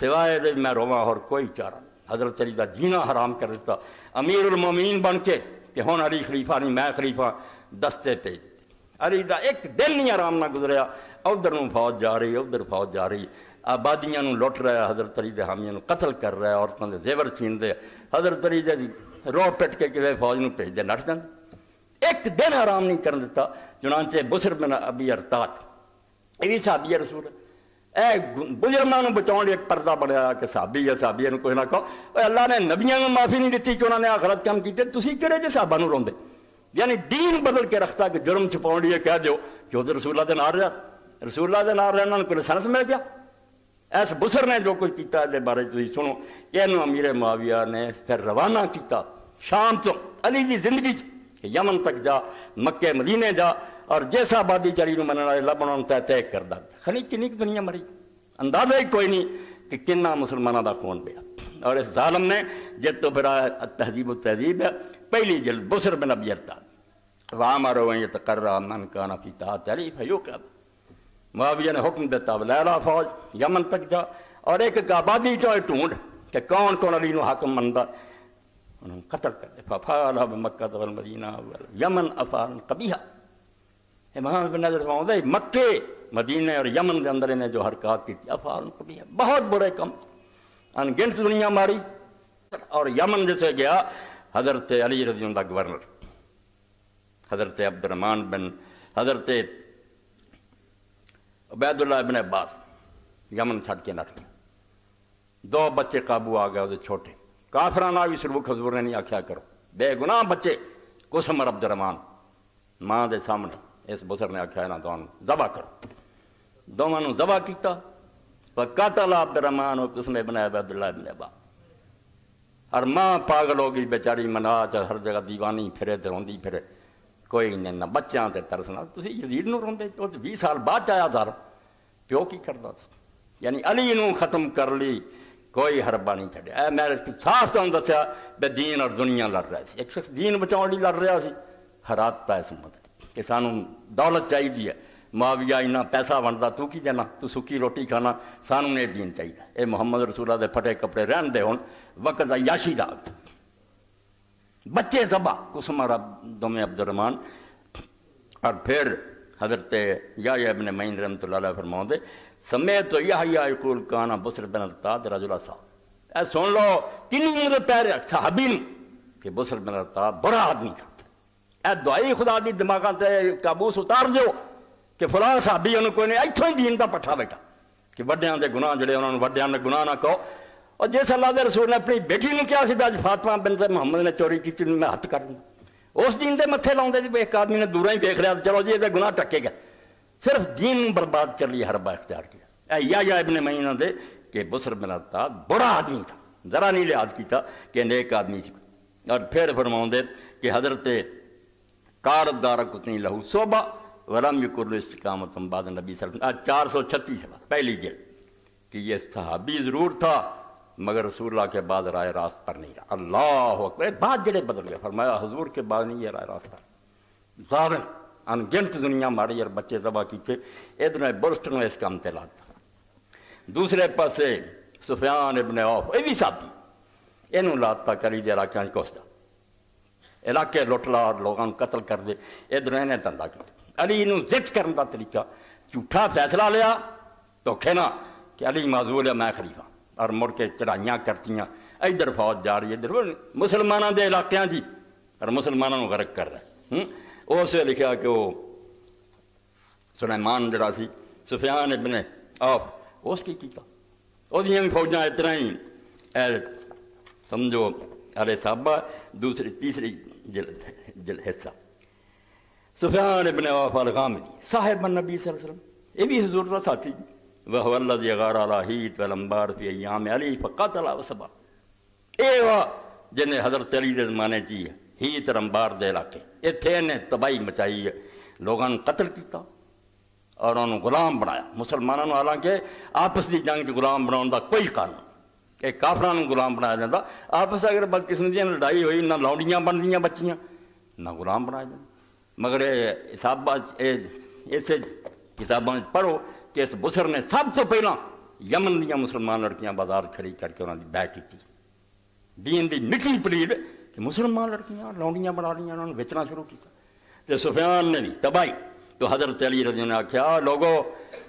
سوائے دے میں رواں اور کوئی چارہ حضرت علی دا جینا حرام کر دیتا امیر المومین بن کے کہ ہون علی خلیفہ نہیں میں خلیفہ دستے پہ علی دا ایک دن نہیں آرام نہ گزریا ادھر فوج جا رہی ہے ادھر فوج جا رہی ہے آبادیاں لٹ رہا ہے حضرت علی حامی قتل کر رہا ہے عورتوں دے زیور چھین دے حضرت علی رو پٹ کے کسی فوج نو بھیج دے نٹ دیں ایک دن آرام نہیں کر دیتا چنانچہ بسر بن ابی ارتات یہ بھی صحابی رسول ہے ای بچاؤں بچاؤ ایک پرد بنیا کہ صحابی ہے ہے نے کوئی نہ کہو اے اللہ نے میں معافی نہیں دیتی کہ انہوں نے تسی کرے کام کیتے نو روندے یعنی دین بدل کے رکھتا کہ جرم لیے کہہ دے رہا دے نار رہا انہوں نے کوئی سرس مل گیا ایس بسر نے جو کچھ کیتا دے بارے تھی سنو یہ امیر معاویہ نے پھر روانہ کیتا شام تو علی جی زندگی یمن تک جا مکے مدینے جا اور جیسا آبادی چاری نو من بنا طے طے کر دیا خنی کنی کی دنیا مری اندازہ ہی کوئی نہیں کہ کنہ مسلمانہ دا کون پیا اور اس ظالم نے جت تو پھر تہذیب و تہذیب ہے پہلی جلد بسر بن ابی ارتا وام اروین یتقرر من کانا فی تا تعریف ہے یوکا معاویہ نے حکم دیتا لیلہ فوج یمن تک جا اور ایک ایک آبادی چاہے ٹونڈ کہ کون کون علی نو حاکم مندہ انہوں قتل کر دے ففالا بمکہ تول مدینہ یمن افارن قبیہ امام ابن نظر فاؤں دے مکہ مدینہ اور یمن کے اندر جو حرکات کی تھی افعال ہے بہت برے کم انگنٹ دنیا ماری اور یمن جسے گیا حضرت علی رضی اللہ گورنر حضرت عبد الرحمن بن حضرت عبید اللہ بن عباس یمن چھٹ کے نٹ دو بچے قابو آ گئے وہ چھوٹے کافران بھی سربوکھ حضور نے نہیں آخیا کرو بے گناہ بچے کسمر عبد الرحمان ماں دے سامنے اس بسر نے دوان زبا کرو دونوں کیتا پر دبا کی پتلا پیرا ماں کس میں ابن ابا اور ماں پاگل ہو گئی بیچاری منا چ ہر جگہ دیوانی پھرے تو روی پھرے کوئی نہیں نہ بچیاں ترسنا یزید نو روز بھی سال بعد چیا تر پیو کی کرتا یعنی علی نو ختم کر لی کوئی حربہ نہیں چڑیا میں صاف تمہیں دسیا بے دین اور دنیا لڑ رہا سی ایک شخص دین بچاؤ لڑ رہا سی اس رات پاسمت کہ سانوں دولت چاہیے ماں پیسہ ان پیسہ بنتا دینا تو سکی روٹی کھانا سانوں نے دین چاہیے اے محمد رسولہ دے پھٹے کپڑے دے ہون وقت کا یاشی دا بچے قسم رب دم عبد الرحمن اور پھر حضرت یا ابن رحمت اللہ علیہ فرماؤں کانا بسر بن تا رجلہ صاحب اے سن لو مدر پیر کہ بسر بن تا برا آدمی تھا اے دعائی خدا دی دماغان تے کابوس اتار جو کہ فلاں صحابی انہوں کو کوئی نہیں اتو ہی دین دا پٹھا بیٹھا کہ وڈیاں گناہ جڑے انہوں وہاں آن نے گناہ نہ کہو اور جس دے رسول نے اپنی بیٹی نے سی بیاج فاطمہ بن محمد نے چوری کی میں ہاتھ کر دوں اس دین دے متھے لاؤں جی، ایک آدمی نے دورہ ہی بیک رہا چلو جی یہ گناہ ٹکے گا صرف دین برباد کر لیا ہر با اختیار کیا اے یا یا ابن مہینہ دے کہ بسر بن عطاد بڑا آدمی تھا ذرا نہیں لیاز کیتا کہ نیک آدمی تھی اور پھر فرماؤں دے کہ حضرت کار دارک اتنی لہو صوبہ ورہم بھی کرلو است کامتم باد نبی وسلم چار سو چھتی سب پہلی جل کہ یہ صحابی ضرور تھا مگر رسول اللہ کے بعد رائے راست پر نہیں رہا اللہ اکبر بعد جڑے بدل گئے فرمایا حضور کے بعد نہیں یہ رائے راست پر زیادہ انگنت دنیا ماری اور بچے زبا کی ادھر برسٹ نے اس کام پہ تھا دوسرے پاسے سفیان ابن عوف یہ بھی انہوں یہ کری دیا راکیان کوستہ علاقے لٹ لا اور لوگوں قتل کر دے ادھر انہیں نے دندا کر علی کرنے دا طریقہ جھوٹا فیصلہ لیا دھوکھے نہ کہ علی معذور ہے میں خلیفہ اور مڑ کے چڑھائیاں کرتی ادھر فوج جا رہی ہے ادھر مسلمانوں کے علاقے جی اور مسلمانوں غرق کر رہا ہے سے لکھا کہ وہ سلیمان جڑا سی سفیان ابن آف اس کی وہ فوجیں اس اتنا ہی سمجھو علیہ صحابہ دوسری تیسری جل حصہ سفیان ابن عواف الغامدی صاحب نبی یہ بھی حضور کا ساتھی جی اللہ غار اغارا ولمبار فی ایام علی فقط و وسبا اے وا جن حضرت علی دمانے چی جی ہے ہی رمبار دلاقے اتنے تباہی مچائی لوگوں نے قتل کیتا اور انہوں غلام بنایا مسلمانوں حالانکہ آپس کی جنگ غلام بناؤ کا کوئی قانون ایک کافران گلام بنایا جاتا آپس اگر بد قسم لڑائی ہوئی نہ لونڈیاں بن دیا بچیاں نہ گلام بنایا مگر جگر کتابوں پڑھو کہ اس بسر نے سب سے پہلا یمن دیا مسلمان لڑکیاں بازار کھڑی کر کے انہوں نے کی دین دی مٹی پلیٹ کہ مسلمان لڑکیاں لونڈیاں بنا لیا انہوں نے ویچنا شروع کیا تو سفیان نے بھی تباہی تو حضرت علی رضی نے آخیا لوگو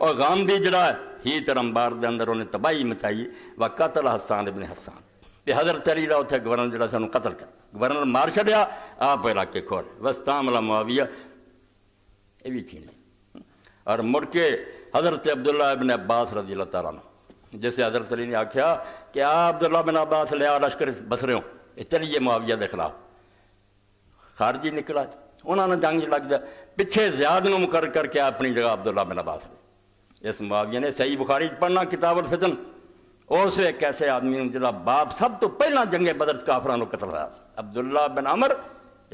اور گاندھی جڑا ہے ہی امبار بار اندر انہیں تباہی مچائی و قتل حسان ابن حسان ہستا حضرت علی کا گورنر سے انہوں قتل کر گورنر مار شڑیا آپ علاقے کھولے بس یہ بھی تھی نہیں اور مڑ کے حضرت عبداللہ ابن عباس رضی اللہ تعالیٰ عنہ جسے حضرت علی نے آخیا کہ آپ عبداللہ اللہ بن عباس لیا لشکر رہے یہ چلیے معاویہ دیکھ خلاف خارجی نکلا انہوں نے جنگ لگ جائے پیچھے زیاد کر کے اپنی جگہ عبداللہ ابن بن عباس لے اس معاویہ یعنی نے صحیح بخاری پڑھنا کتاب الفتن اس وقت ایسے آدمی جدا باپ سب تو پہلا جنگ بدر کافران کو قتل ہوا عبداللہ بن امر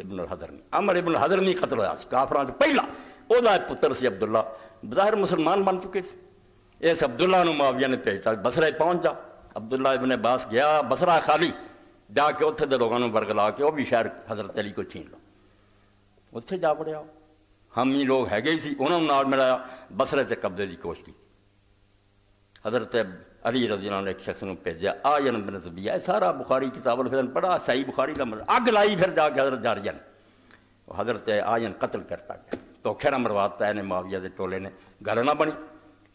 ابن الحضرمی امر ابن الحضرمی قتل ہوا کافران سے پہلا وہ پتر سی عبداللہ بظاہر مسلمان بن چکے تھے اس عبداللہ نو معاویہ نے بھیجتا بسرے پہنچ جا عبداللہ ابن باس گیا بسرا خالی جا کے اتنے لوگوں برگلا کے وہ بھی شہر حضرت علی کو چھین لو اتنے جا پڑیا آؤ ہم ہی لوگ ہے گئے نے ملایا بسرے سے قبضے کی کوشش کی حضرت علی رضی اللہ نے ایک شخص نے بھیجا آ جن بن سب سارا بخاری کتاب پڑھا صحیح بخاری مطلب اگ لائی پھر جا کے حضرت جارجن حضرت آ جن قتل کرتا گیا تو نہ مرواتا ہے انہیں معاویہ دے ٹولے نے گل نہ بنی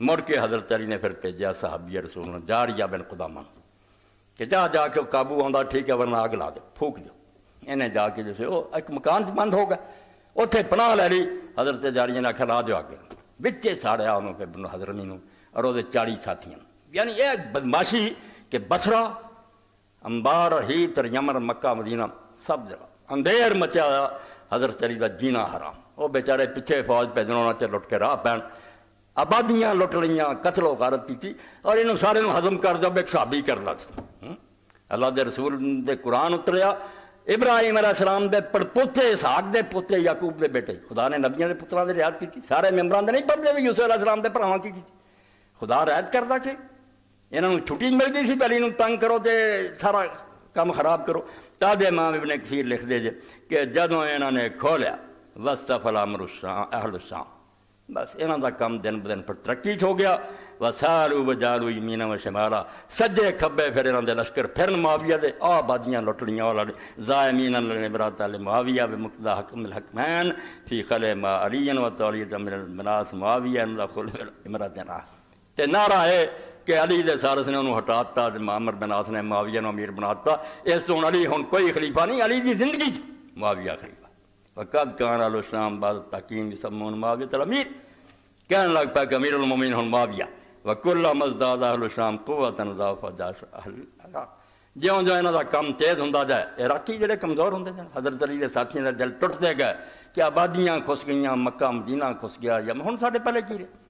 مڑ کے حضرت علی نے پھر بھیجا صحابی رسول نے جاریہ بن قدامہ کہ جا جا کے قابو آ ٹھیک ہے ورنہ اگ لا دے پھوک جو انہیں جا کے جیسے وہ ایک مکان جی بند ہو گیا اتنے پناہ لے لی حضرت جاڑی نے آخر راہ جو آگے بچے ساڑیا انہوں حضرمی حضر اور وہ چاری ساتھی یعنی یہ بدماشی کہ بسرا امبار ہیتر یمر مکہ مدینہ سب جگہ اندھیر مچا علی کا جینا حرام وہ بیچارے پیچھے فوج پہ جانا لٹ کے راہ پہن آبادیاں لٹ لیاں قتل و غارت تھی اور انہوں سارے حضم کر دو صحابی کر لوں اللہ دے رسول دے قرآن اتریا ابراہیم علیہ السلام دے کے پوتے اسحاق دے پوتے یعقوب دے بیٹے خدا نے نبیوں دے نبدیاں دے رعایت کی سارے ممبران دے نہیں بھی یوسف علیہ السلام دے پراواں کی کی خدا رعایت کردا کہ انہاں نے چھٹی مل گئی سی پہلے تنگ کرو تے سارا کام خراب کرو تعے ماں بےپ نے کثیر دے جے کہ جدوں انہاں نے کھولیا بس الشام اہل الشام بس انہاں دا کام دن بدن پر ترقی ہو گیا وَسَارُوا وَجَارُوا اِمِنَا وَشَمَالَا سَجَّے خَبَّے پھرنا دے لشکر پھرن معاویہ دے آبادیاں لٹنیاں والا زائمین زائمینہ لنے براتا لے معاویہ بمقدہ حکم الحکمین فی خلے ما علین و تولید امر المناس معاویہ اندہ خلے امرات دینا تے نعرہ ہے کہ علی دے سارس نے انہوں ہٹاتا دے معامر بناس نے معاویہ نے امیر بناتا اس سن علی ہن کوئی خلیفہ نہیں علی دی زندگی معاویہ خلیفہ وَقَدْ كَانَ الْحُسْنَامِ بَعْضَ تَحْكِيمِ سَمُّونَ مَعْوِيَةَ الْأَمِيرِ کہنے لگ پہ کہ امیر المومین ہن معاویہ وکل مزداد جو جیو دا کم تیز ہوں جائے عراقی جڑے کمزور علی دے ساتھی کا دل دے گئے کہ آبادیاں خس گئیاں مکہ مدینہ خس گیا یا مہن ساڑے پہلے کی رہے